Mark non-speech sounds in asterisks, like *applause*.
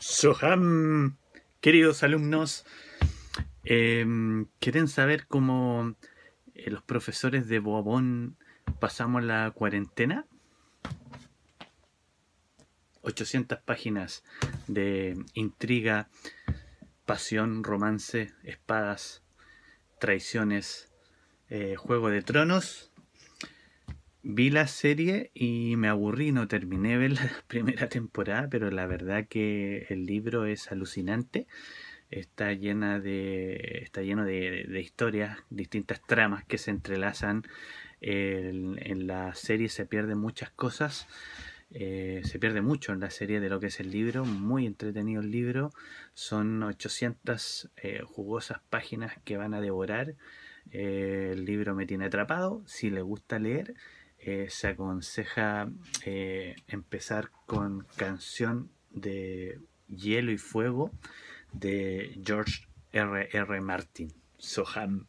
Soham, queridos alumnos, em, ¿quieren saber cómo eh, los profesores de Boabón pasamos la cuarentena? 800 páginas de intriga, pasión, romance, espadas, traiciones, eh, juego de tronos Vi la serie y me aburrí, no terminé ver la *laughs* primera temporada, pero la verdad que el libro es alucinante. Está llena de. está lleno de, historias, distintas tramas que se entrelazan. en la serie se pierden muchas cosas. Eh, se pierde mucho en la serie de lo que es el libro, muy entretenido el libro, son 800 eh, jugosas páginas que van a devorar, eh, el libro me tiene atrapado, si le gusta leer, eh, se aconseja eh, empezar con Canción de Hielo y Fuego de George R. R. Martin, Soham